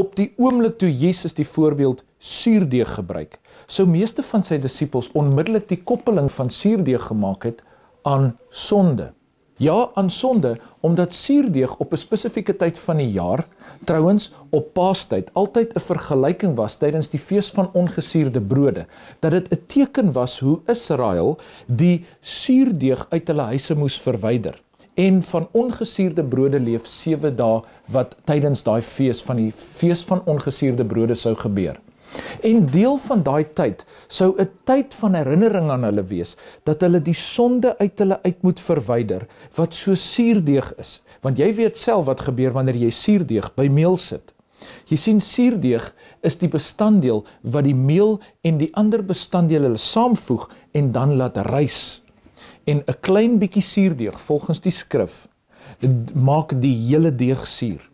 op die oomblik toe Jesus die voorbeeld suurdeeg gebruik, sou meeste van sy disippels onmiddellik die koppeling van suurdeeg gemaak het aan sonde. Ja, aan sonde omdat suurdeeg op 'n spesifieke tyd van die jaar, trouens op Paastyd, altyd 'n vergelyking was tydens die fees van ongesuurde brode, dat dit 'n teken was hoe Israel die suurdeeg uit hulle huise moes verwyder en van ongesuurde brode leef 7 dae wat tydens daai fees van die fees van ongesuurde brode sou gebeur. En deel van daai tyd sou 'n tyd van herinnering aan hulle wees dat hulle die sonde uit hulle uit moet verwyder wat so suurdeeg is, want jy weet self wat gebeur wanneer jy suurdeeg by meel sit. Jy sien suurdeeg is die bestanddeel wat die meel en die ander bestanddele saamvoeg en dan laat rys. En 'n klein bietjie suurdeeg volgens die skrif maak die hele deeg suur.